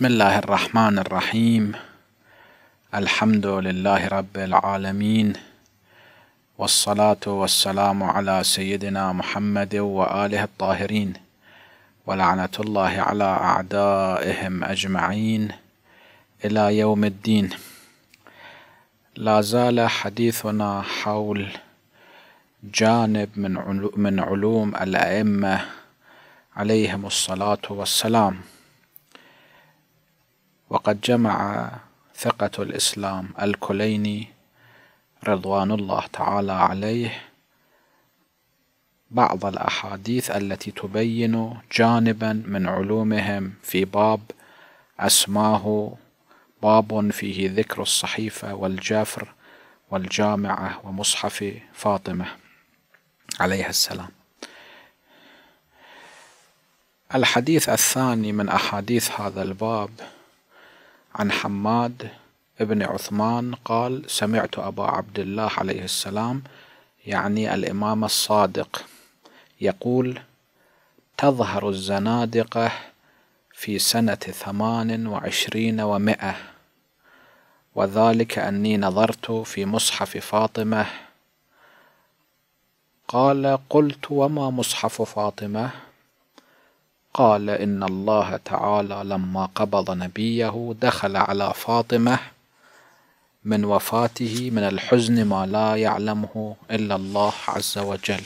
بسم الله الرحمن الرحيم الحمد لله رب العالمين والصلاة والسلام على سيدنا محمد وآله الطاهرين ولعنة الله على أعدائهم أجمعين إلى يوم الدين لا زال حديثنا حول جانب من علوم الأئمة عليهم الصلاة والسلام وقد جمع ثقة الإسلام الكليني رضوان الله تعالى عليه بعض الأحاديث التي تبين جانبا من علومهم في باب أسماه باب فيه ذكر الصحيفة والجافر والجامعة ومصحف فاطمة عليها السلام الحديث الثاني من أحاديث هذا الباب عن حماد بن عثمان قال سمعت أبا عبد الله عليه السلام يعني الإمام الصادق يقول تظهر الزنادقة في سنة ثمان وعشرين ومائة وذلك أني نظرت في مصحف فاطمة قال قلت وما مصحف فاطمة قال إن الله تعالى لما قبض نبيه دخل على فاطمة من وفاته من الحزن ما لا يعلمه إلا الله عز وجل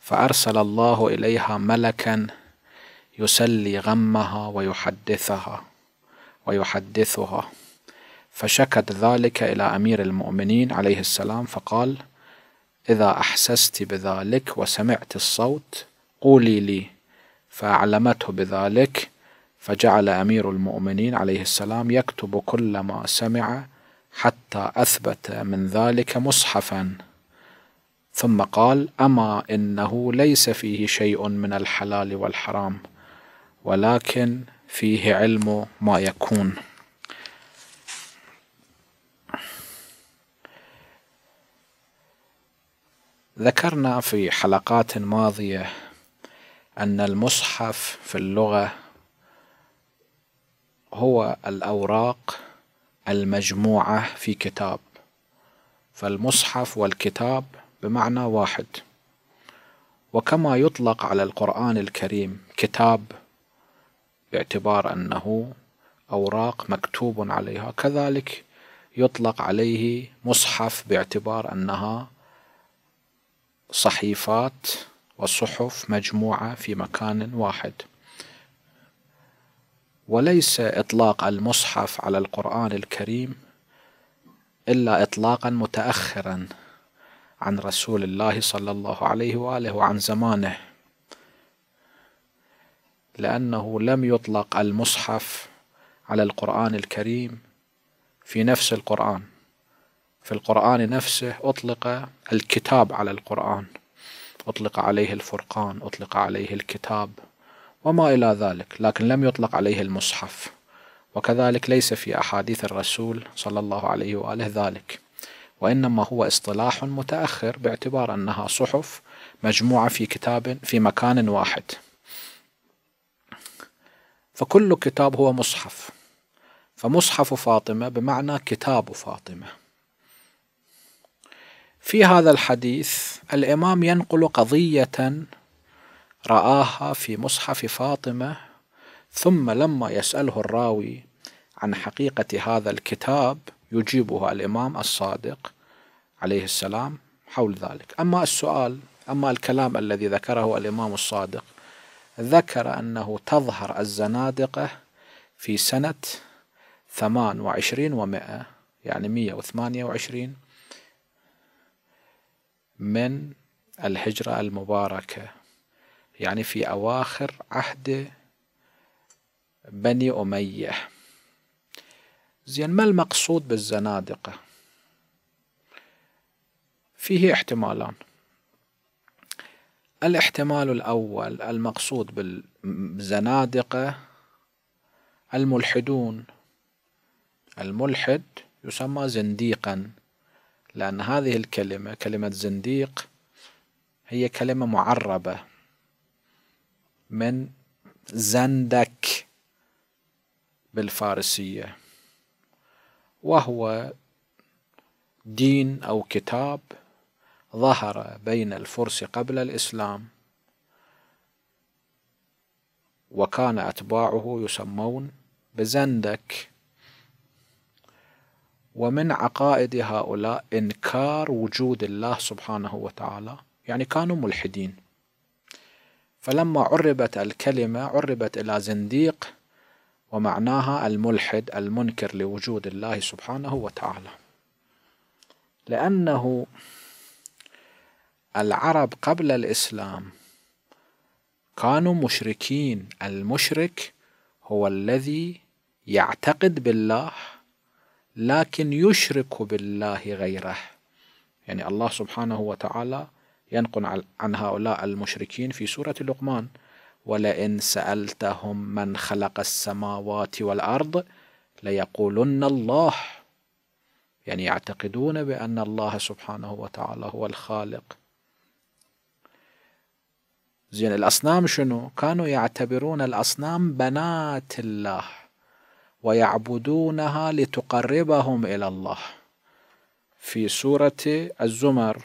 فأرسل الله إليها ملكا يسلي غمها ويحدثها ويحدثها فشكت ذلك إلى أمير المؤمنين عليه السلام فقال إذا أحسست بذلك وسمعت الصوت قولي لي فأعلمته بذلك فجعل أمير المؤمنين عليه السلام يكتب كل ما سمع حتى أثبت من ذلك مصحفا ثم قال أما إنه ليس فيه شيء من الحلال والحرام ولكن فيه علم ما يكون ذكرنا في حلقات ماضيه أن المصحف في اللغة هو الأوراق المجموعة في كتاب فالمصحف والكتاب بمعنى واحد وكما يطلق على القرآن الكريم كتاب باعتبار أنه أوراق مكتوب عليها كذلك يطلق عليه مصحف باعتبار أنها صحيفات وصحف مجموعة في مكان واحد وليس إطلاق المصحف على القرآن الكريم إلا إطلاقا متأخرا عن رسول الله صلى الله عليه وآله وعن زمانه لأنه لم يطلق المصحف على القرآن الكريم في نفس القرآن في القرآن نفسه أطلق الكتاب على القرآن أطلق عليه الفرقان أطلق عليه الكتاب وما إلى ذلك لكن لم يطلق عليه المصحف وكذلك ليس في أحاديث الرسول صلى الله عليه وآله ذلك وإنما هو اصطلاح متأخر باعتبار أنها صحف مجموعة في كتاب في مكان واحد فكل كتاب هو مصحف فمصحف فاطمة بمعنى كتاب فاطمة في هذا الحديث الإمام ينقل قضية رآها في مصحف فاطمة ثم لما يسأله الراوي عن حقيقة هذا الكتاب يجيبه الإمام الصادق عليه السلام حول ذلك أما السؤال أما الكلام الذي ذكره الإمام الصادق ذكر أنه تظهر الزنادقة في سنة ثمان وعشرين ومائة يعني مية وثمانية وعشرين من الهجرة المباركة يعني في أواخر عهد بني أمية زين ما المقصود بالزنادقة فيه احتمالان الاحتمال الأول المقصود بالزنادقة الملحدون الملحد يسمى زنديقا لأن هذه الكلمة كلمة زنديق هي كلمة معربة من زندك بالفارسية وهو دين أو كتاب ظهر بين الفرس قبل الإسلام وكان أتباعه يسمون بزندك ومن عقائد هؤلاء إنكار وجود الله سبحانه وتعالى يعني كانوا ملحدين فلما عربت الكلمة عربت إلى زنديق ومعناها الملحد المنكر لوجود الله سبحانه وتعالى لأنه العرب قبل الإسلام كانوا مشركين المشرك هو الذي يعتقد بالله لكن يشرك بالله غيره يعني الله سبحانه وتعالى ينقل عن هؤلاء المشركين في سورة لقمان ولئن سألتهم من خلق السماوات والأرض ليقولن الله يعني يعتقدون بأن الله سبحانه وتعالى هو الخالق زين الأصنام شنو؟ كانوا يعتبرون الأصنام بنات الله ويعبدونها لتقربهم إلى الله في سورة الزمر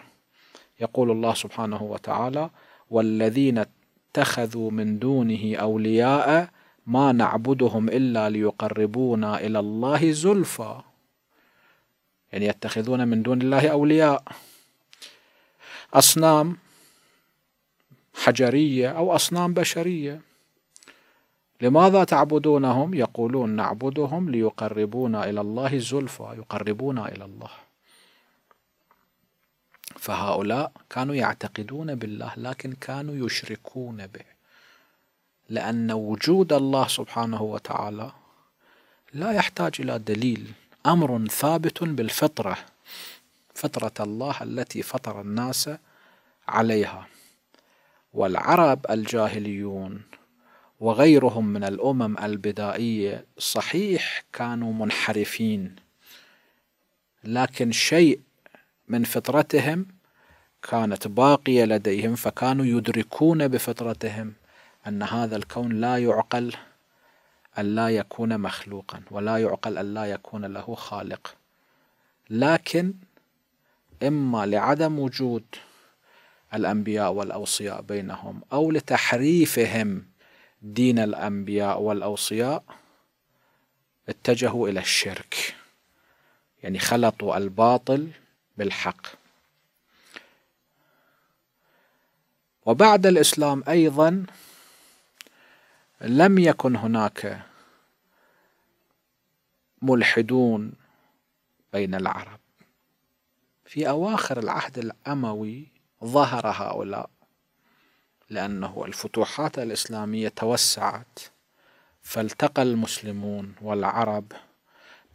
يقول الله سبحانه وتعالى والذين اتخذوا من دونه أولياء ما نعبدهم إلا ليقربونا إلى الله زلفى يعني يتخذون من دون الله أولياء أصنام حجرية أو أصنام بشرية لماذا تعبدونهم يقولون نعبدهم ليقربونا إلى الله زلفى يقربونا إلى الله فهؤلاء كانوا يعتقدون بالله لكن كانوا يشركون به لأن وجود الله سبحانه وتعالى لا يحتاج إلى دليل أمر ثابت بالفطرة فطرة الله التي فطر الناس عليها والعرب الجاهليون وغيرهم من الأمم البدائية صحيح كانوا منحرفين لكن شيء من فطرتهم كانت باقية لديهم فكانوا يدركون بفطرتهم أن هذا الكون لا يعقل ألا يكون مخلوقا ولا يعقل ألا يكون له خالق لكن إما لعدم وجود الأنبياء والأوصياء بينهم أو لتحريفهم دين الأنبياء والأوصياء اتجهوا إلى الشرك يعني خلطوا الباطل بالحق وبعد الإسلام أيضا لم يكن هناك ملحدون بين العرب في أواخر العهد الأموي ظهر هؤلاء لأنه الفتوحات الإسلامية توسعت فالتقى المسلمون والعرب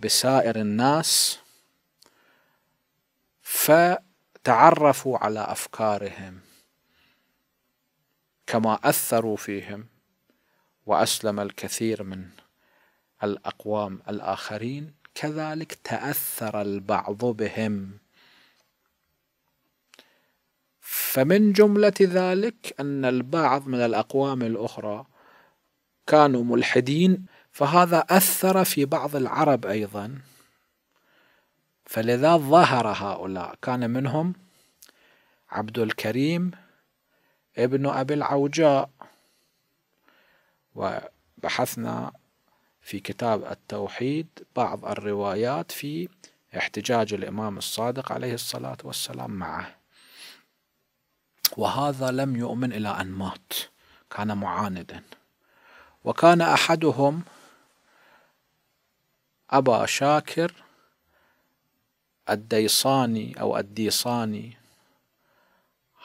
بسائر الناس فتعرفوا على أفكارهم كما أثروا فيهم وأسلم الكثير من الأقوام الآخرين كذلك تأثر البعض بهم فمن جملة ذلك أن البعض من الأقوام الأخرى كانوا ملحدين فهذا أثر في بعض العرب أيضا فلذا ظهر هؤلاء كان منهم عبد الكريم ابن أبي العوجاء وبحثنا في كتاب التوحيد بعض الروايات في احتجاج الإمام الصادق عليه الصلاة والسلام معه وهذا لم يؤمن إلى أن مات كان معاندا وكان أحدهم أبا شاكر الديصاني أو الديصاني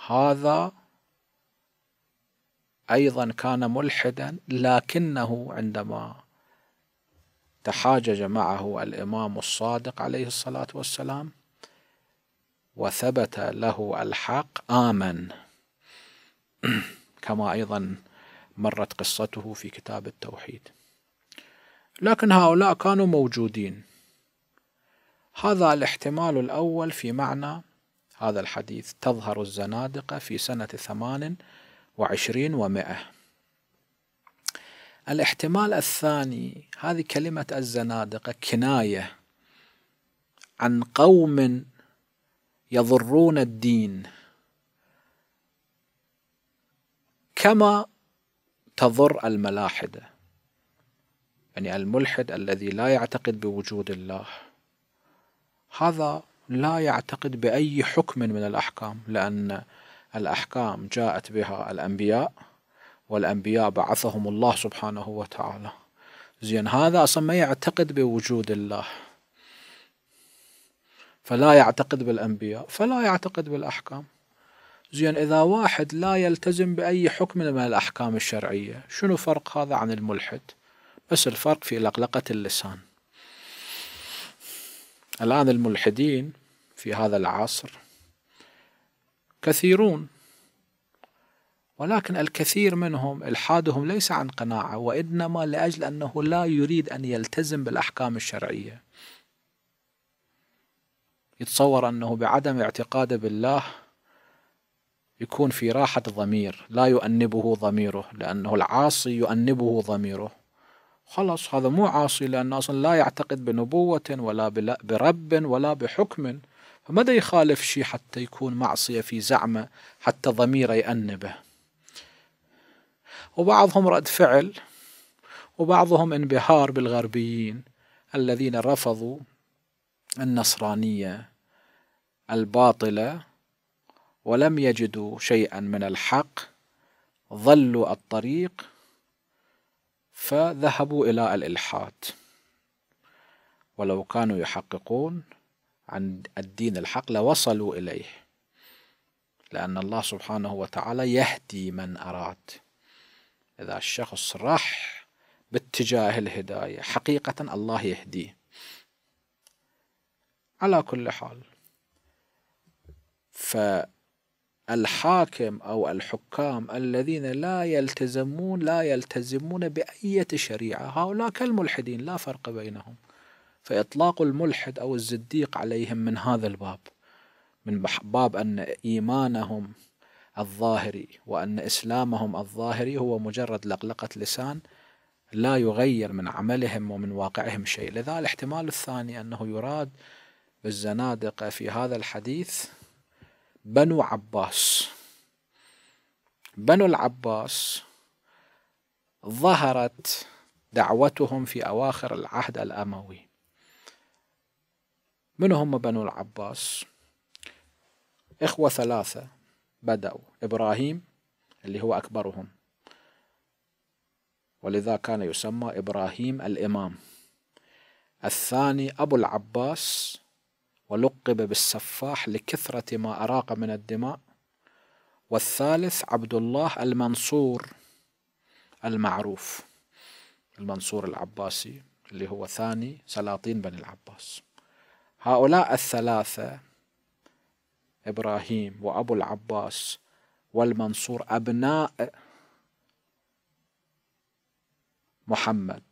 هذا أيضا كان ملحدا لكنه عندما تحاجج معه الإمام الصادق عليه الصلاة والسلام وثبت له الحق آمن كما أيضا مرت قصته في كتاب التوحيد لكن هؤلاء كانوا موجودين هذا الاحتمال الأول في معنى هذا الحديث تظهر الزنادقة في سنة ثمان وعشرين ومائة الاحتمال الثاني هذه كلمة الزنادقة كناية عن قوم يضرون الدين كما تضر الملاحده يعني الملحد الذي لا يعتقد بوجود الله هذا لا يعتقد باي حكم من الاحكام لان الاحكام جاءت بها الانبياء والانبياء بعثهم الله سبحانه وتعالى زين هذا اصلا ما يعتقد بوجود الله فلا يعتقد بالأنبياء فلا يعتقد بالأحكام زين إذا واحد لا يلتزم بأي حكم من الأحكام الشرعية شنو فرق هذا عن الملحد بس الفرق في لقلقة اللسان الآن الملحدين في هذا العصر كثيرون ولكن الكثير منهم الحادهم ليس عن قناعه وانما لاجل انه لا يريد ان يلتزم بالاحكام الشرعيه يتصور أنه بعدم اعتقاده بالله يكون في راحة ضمير لا يؤنبه ضميره لأنه العاصي يؤنبه ضميره خلاص هذا مو عاصي لأنه أصلا لا يعتقد بنبوة ولا برب ولا بحكم فماذا يخالف شيء حتى يكون معصية في زعمه حتى ضميره يأنبه وبعضهم رد فعل وبعضهم انبهار بالغربيين الذين رفضوا النصرانية الباطلة ولم يجدوا شيئا من الحق ظلوا الطريق فذهبوا إلى الإلحاد ولو كانوا يحققون عن الدين الحق لوصلوا إليه لأن الله سبحانه وتعالى يهدي من أراد إذا الشخص راح باتجاه الهداية حقيقة الله يهديه على كل حال فالحاكم أو الحكام الذين لا يلتزمون لا يلتزمون بأية شريعة هؤلاء كالملحدين لا فرق بينهم فإطلاق الملحد أو الزديق عليهم من هذا الباب من باب أن إيمانهم الظاهري وأن إسلامهم الظاهري هو مجرد لقلقة لسان لا يغير من عملهم ومن واقعهم شيء لذا الاحتمال الثاني أنه يراد بالزنادقة في هذا الحديث بنو عباس بنو العباس ظهرت دعوتهم في أواخر العهد الأموي من هم بنو العباس إخوة ثلاثة بدأوا إبراهيم اللي هو أكبرهم ولذا كان يسمى إبراهيم الإمام الثاني أبو العباس ولقب بالسفاح لكثرة ما أراق من الدماء والثالث عبد الله المنصور المعروف المنصور العباسي اللي هو ثاني سلاطين بني العباس هؤلاء الثلاثة إبراهيم وأبو العباس والمنصور أبناء محمد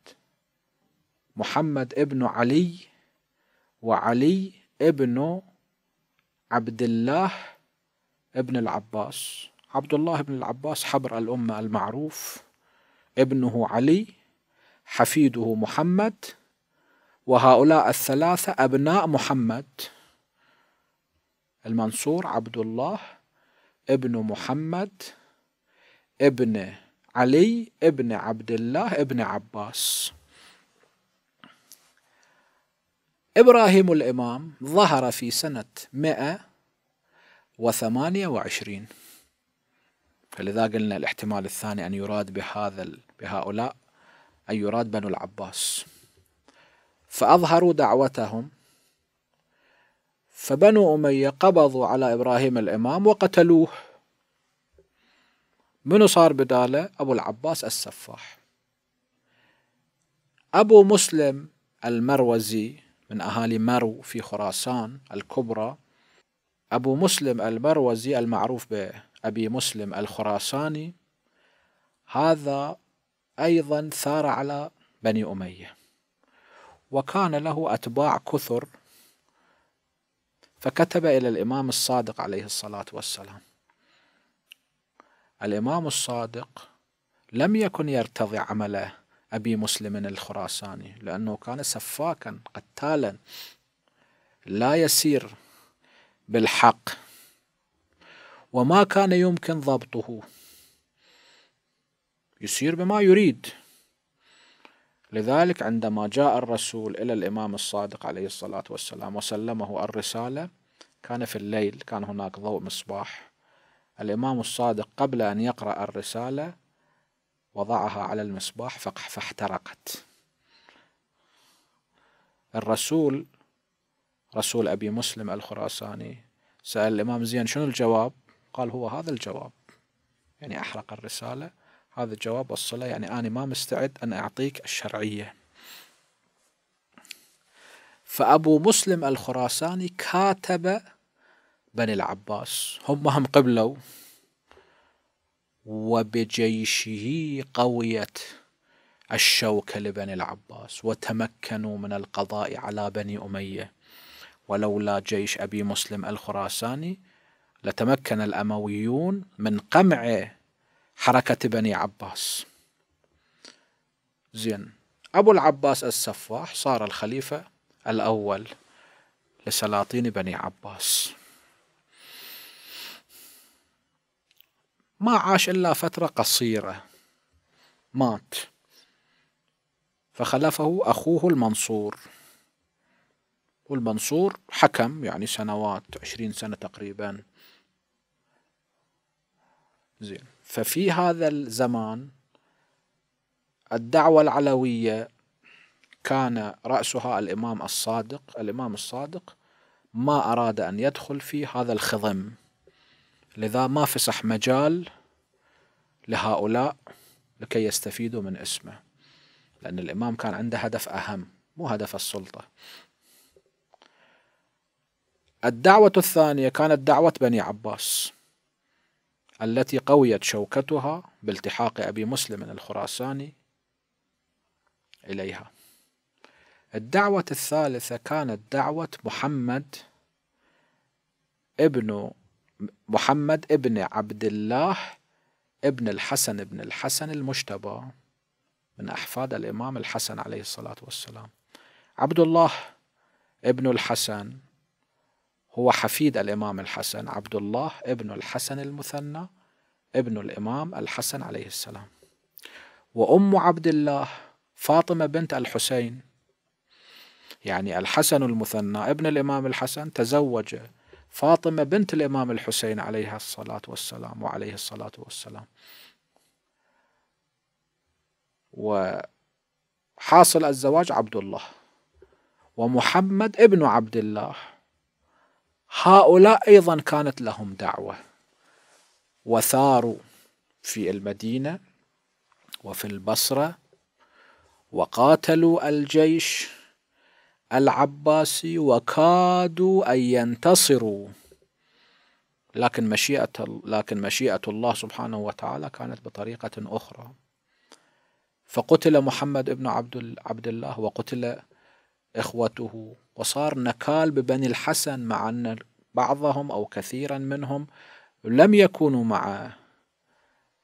محمد ابن علي وعلي ابن عبد الله ابن العباس عبد الله بن العباس حبر الأمة المعروف ابنه علي حفيده محمد وهؤلاء الثلاثة أبناء محمد المنصور عبد الله ابن محمد ابن علي ابن عبد الله ابن عباس إبراهيم الإمام ظهر في سنة 128 فلذا قلنا الاحتمال الثاني أن يراد بهذا بهؤلاء أن يراد بنو العباس فأظهروا دعوتهم فبنو أمية قبضوا على إبراهيم الإمام وقتلوه منو صار بداله أبو العباس السفاح أبو مسلم المروزي من أهالي مرو في خراسان الكبرى أبو مسلم المروزي المعروف بأبي مسلم الخراساني هذا أيضا ثار على بني أمية وكان له أتباع كثر فكتب إلى الإمام الصادق عليه الصلاة والسلام الإمام الصادق لم يكن يرتضي عمله أبي مسلم الخراساني لأنه كان سفاكا قتالا لا يسير بالحق وما كان يمكن ضبطه يسير بما يريد لذلك عندما جاء الرسول إلى الإمام الصادق عليه الصلاة والسلام وسلمه الرسالة كان في الليل كان هناك ضوء مصباح الإمام الصادق قبل أن يقرأ الرسالة وضعها على المصباح فاحترقت الرسول رسول أبي مسلم الخراساني سأل الإمام زين شنو الجواب قال هو هذا الجواب يعني أحرق الرسالة هذا الجواب وصله يعني أنا ما مستعد أن أعطيك الشرعية فأبو مسلم الخراساني كاتب بني العباس هم هم قبلوا وبجيشه قويت الشوكة لبني العباس وتمكنوا من القضاء على بني أمية ولولا جيش أبي مسلم الخراساني لتمكن الأمويون من قمع حركة بني عباس زين أبو العباس السفاح صار الخليفة الأول لسلاطين بني عباس ما عاش إلا فترة قصيرة مات فخلفه أخوه المنصور والمنصور حكم يعني سنوات عشرين سنة تقريبا زين ففي هذا الزمان الدعوة العلوية كان رأسها الإمام الصادق الإمام الصادق ما أراد أن يدخل في هذا الخضم لذا ما فسح مجال لهؤلاء لكي يستفيدوا من اسمه لأن الإمام كان عنده هدف أهم مو هدف السلطة الدعوة الثانية كانت دعوة بني عباس التي قويت شوكتها بالتحاق أبي مسلم الخراساني إليها الدعوة الثالثة كانت دعوة محمد ابن محمد ابن عبد الله ابن الحسن بن الحسن المجتبى من أحفاد الإمام الحسن عليه الصلاة والسلام عبد الله ابن الحسن هو حفيد الإمام الحسن عبد الله ابن الحسن المثنى ابن الإمام الحسن عليه السلام وأم عبد الله فاطمة بنت الحسين يعني الحسن المثنى ابن الإمام الحسن تزوج فاطمة بنت الإمام الحسين عليها الصلاة والسلام وعليه الصلاة والسلام وحاصل الزواج عبد الله ومحمد ابن عبد الله هؤلاء أيضا كانت لهم دعوة وثاروا في المدينة وفي البصرة وقاتلوا الجيش العباسي وكادوا أن ينتصروا لكن مشيئة لكن مشيئة الله سبحانه وتعالى كانت بطريقة أخرى فقتل محمد بن عبد عبد الله وقتل إخوته وصار نكال ببني الحسن مع أن بعضهم أو كثيرا منهم لم يكونوا مع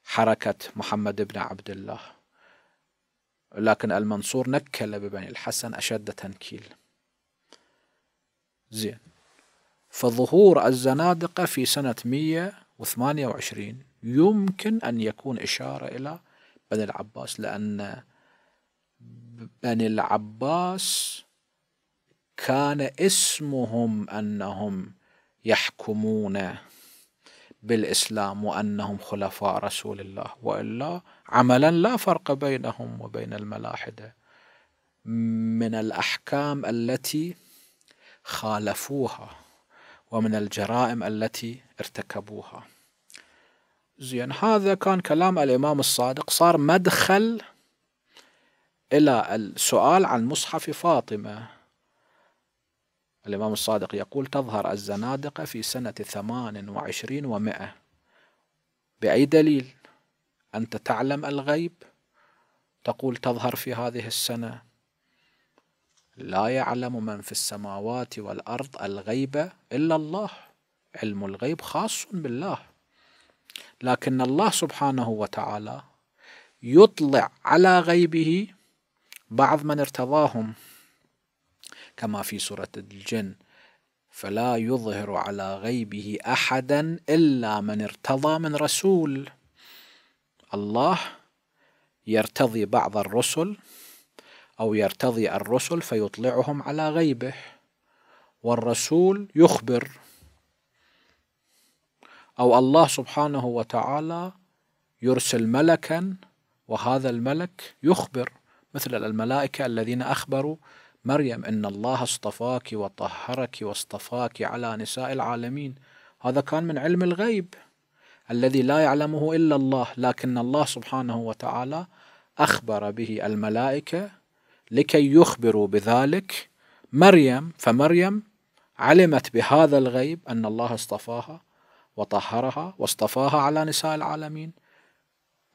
حركة محمد بن عبد الله لكن المنصور نكل ببني الحسن أشد تنكيل زين فظهور الزنادقة في سنة 128 يمكن أن يكون إشارة إلى بني العباس لأن بني العباس كان اسمهم أنهم يحكمون بالإسلام وأنهم خلفاء رسول الله وإلا عملا لا فرق بينهم وبين الملاحده من الاحكام التي خالفوها ومن الجرائم التي ارتكبوها زين هذا كان كلام الامام الصادق صار مدخل الى السؤال عن مصحف فاطمه الإمام الصادق يقول تظهر الزنادقة في سنة ثمان وعشرين ومائة بأي دليل أنت تعلم الغيب تقول تظهر في هذه السنة لا يعلم من في السماوات والأرض الغيب إلا الله علم الغيب خاص بالله لكن الله سبحانه وتعالى يطلع على غيبه بعض من ارتضاهم كما في سورة الجن فلا يظهر على غيبه أحدا إلا من ارتضى من رسول الله يرتضي بعض الرسل أو يرتضي الرسل فيطلعهم على غيبه والرسول يخبر أو الله سبحانه وتعالى يرسل ملكا وهذا الملك يخبر مثل الملائكة الذين أخبروا مريم إن الله اصطفاك وطهرك واصطفاك على نساء العالمين هذا كان من علم الغيب الذي لا يعلمه إلا الله لكن الله سبحانه وتعالى أخبر به الملائكة لكي يخبروا بذلك مريم فمريم علمت بهذا الغيب أن الله اصطفاها وطهرها واصطفاها على نساء العالمين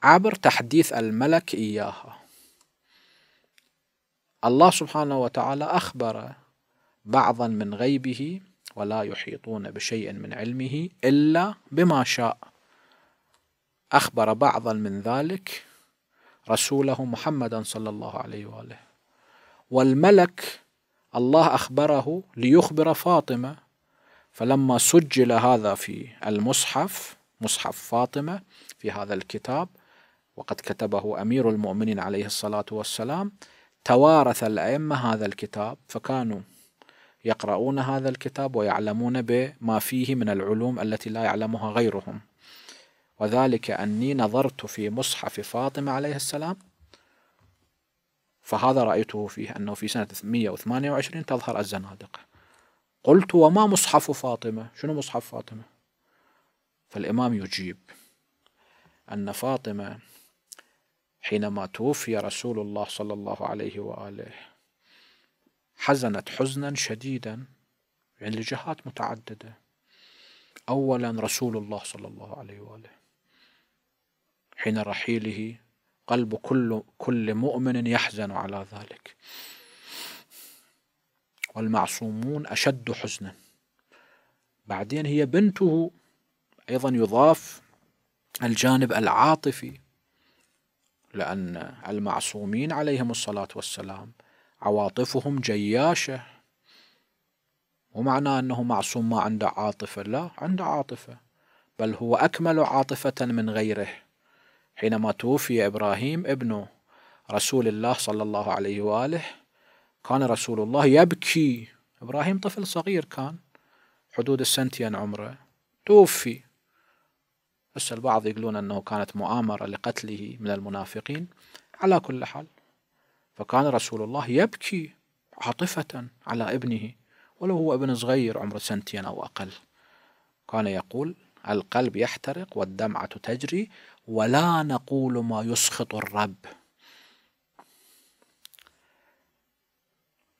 عبر تحديث الملك إياها الله سبحانه وتعالى أخبر بعضا من غيبه ولا يحيطون بشيء من علمه إلا بما شاء أخبر بعضا من ذلك رسوله محمدا صلى الله عليه وآله والملك الله أخبره ليخبر فاطمة فلما سجل هذا في المصحف مصحف فاطمة في هذا الكتاب وقد كتبه أمير المؤمنين عليه الصلاة والسلام توارث الأئمة هذا الكتاب فكانوا يقرؤون هذا الكتاب ويعلمون بما فيه من العلوم التي لا يعلمها غيرهم وذلك أني نظرت في مصحف فاطمة عليه السلام فهذا رأيته فيه أنه في سنة 128 تظهر الزنادقة قلت وما مصحف فاطمة شنو مصحف فاطمة فالإمام يجيب أن فاطمة حينما توفي رسول الله صلى الله عليه وآله حزنت حزنا شديدا يعني لجهات متعددة أولا رسول الله صلى الله عليه وآله حين رحيله قلب كل كل مؤمن يحزن على ذلك والمعصومون أشد حزنا بعدين هي بنته أيضا يضاف الجانب العاطفي لأن المعصومين عليهم الصلاة والسلام عواطفهم جياشة ومعنى أنه معصوم ما عنده عاطفة لا عنده عاطفة بل هو أكمل عاطفة من غيره حينما توفي إبراهيم ابن رسول الله صلى الله عليه وآله كان رسول الله يبكي إبراهيم طفل صغير كان حدود السنتين يعني عمره توفي بس البعض يقولون أنه كانت مؤامرة لقتله من المنافقين على كل حال فكان رسول الله يبكي عاطفة على ابنه ولو هو ابن صغير عمره سنتين أو أقل كان يقول القلب يحترق والدمعة تجري ولا نقول ما يسخط الرب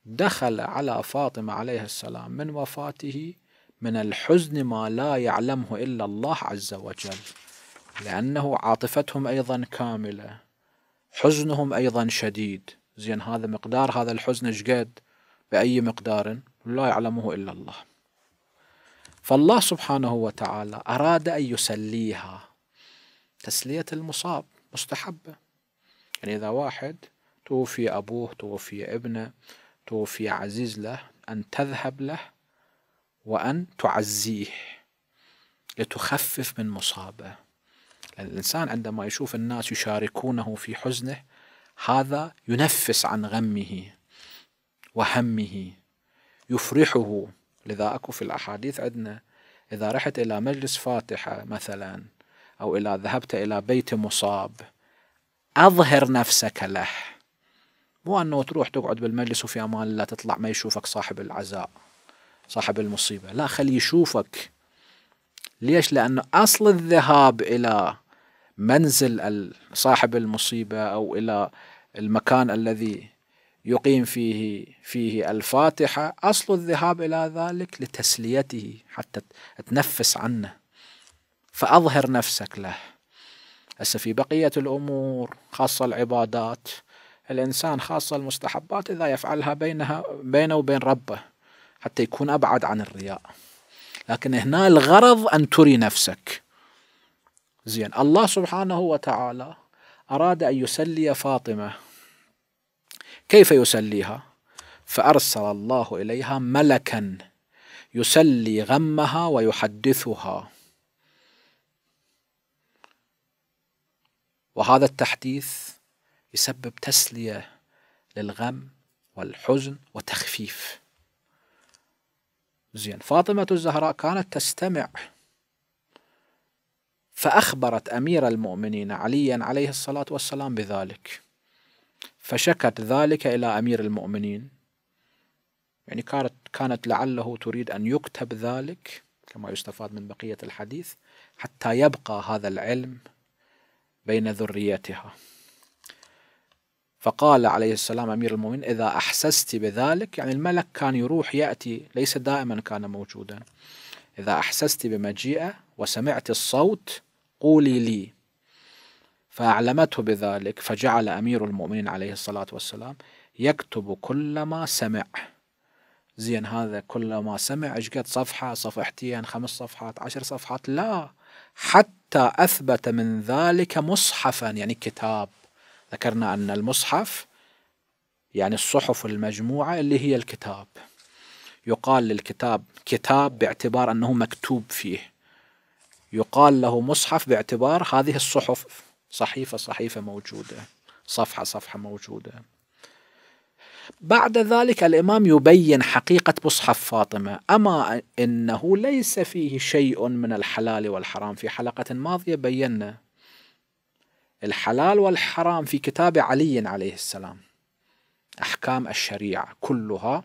دخل على فاطمة عليه السلام من وفاته من الحزن ما لا يعلمه إلا الله عز وجل لأنه عاطفتهم أيضا كاملة حزنهم أيضا شديد زين هذا مقدار هذا الحزن شقد بأي مقدار لا يعلمه إلا الله فالله سبحانه وتعالى أراد أن يسليها تسلية المصاب مستحبة يعني إذا واحد توفي أبوه توفي ابنه توفي عزيز له أن تذهب له وأن تعزيه لتخفف من مصابه الإنسان عندما يشوف الناس يشاركونه في حزنه هذا ينفس عن غمه وهمه يفرحه لذا أكو في الأحاديث عندنا إذا رحت إلى مجلس فاتحة مثلا أو إلى ذهبت إلى بيت مصاب أظهر نفسك له مو أنه تروح تقعد بالمجلس وفي أمان الله تطلع ما يشوفك صاحب العزاء صاحب المصيبة لا خليه يشوفك ليش لأنه أصل الذهاب إلى منزل صاحب المصيبة أو إلى المكان الذي يقيم فيه فيه الفاتحة أصل الذهاب إلى ذلك لتسليته حتى تنفس عنه فأظهر نفسك له هسه في بقية الأمور خاصة العبادات الإنسان خاصة المستحبات إذا يفعلها بينها بينه وبين ربه حتى يكون أبعد عن الرياء لكن هنا الغرض أن تري نفسك زين الله سبحانه وتعالى أراد أن يسلي فاطمة كيف يسليها فأرسل الله إليها ملكا يسلي غمها ويحدثها وهذا التحديث يسبب تسلية للغم والحزن وتخفيف زين فاطمة الزهراء كانت تستمع فأخبرت أمير المؤمنين عليا عليه الصلاة والسلام بذلك فشكت ذلك إلى أمير المؤمنين يعني كانت كانت لعله تريد أن يكتب ذلك كما يستفاد من بقية الحديث حتى يبقى هذا العلم بين ذريتها فقال عليه السلام أمير المؤمنين إذا أحسست بذلك يعني الملك كان يروح يأتي ليس دائما كان موجودا إذا أحسست بمجيئه وسمعت الصوت قولي لي فأعلمته بذلك فجعل أمير المؤمنين عليه الصلاة والسلام يكتب كل ما سمع زين هذا كل ما سمع ايش قد صفحة صفحتين خمس صفحات عشر صفحات لا حتى أثبت من ذلك مصحفا يعني كتاب ذكرنا أن المصحف يعني الصحف المجموعة اللي هي الكتاب يقال للكتاب كتاب باعتبار أنه مكتوب فيه يقال له مصحف باعتبار هذه الصحف صحيفة صحيفة موجودة صفحة صفحة موجودة بعد ذلك الإمام يبين حقيقة مصحف فاطمة أما إنه ليس فيه شيء من الحلال والحرام في حلقة ماضية بينا الحلال والحرام في كتاب علي عليه السلام أحكام الشريعة كلها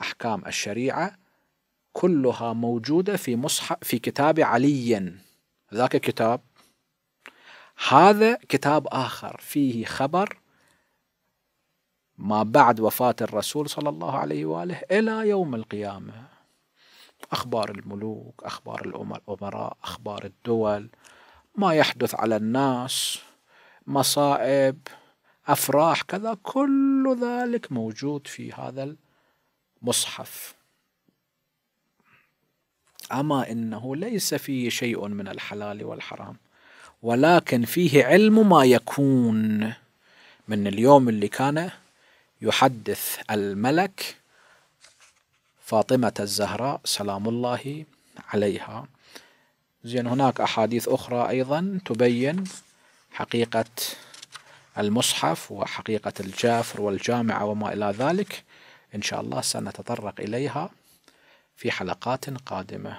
أحكام الشريعة كلها موجودة في مصحف في كتاب علي ذاك كتاب هذا كتاب آخر فيه خبر ما بعد وفاة الرسول صلى الله عليه وآله إلى يوم القيامة أخبار الملوك أخبار الأمراء أخبار الدول ما يحدث على الناس مصائب أفراح كذا كل ذلك موجود في هذا المصحف أما إنه ليس فيه شيء من الحلال والحرام ولكن فيه علم ما يكون من اليوم اللي كان يحدث الملك فاطمة الزهراء سلام الله عليها زين هناك أحاديث أخرى أيضا تبين حقيقة المصحف وحقيقة الجافر والجامعة وما إلى ذلك إن شاء الله سنتطرق إليها في حلقات قادمة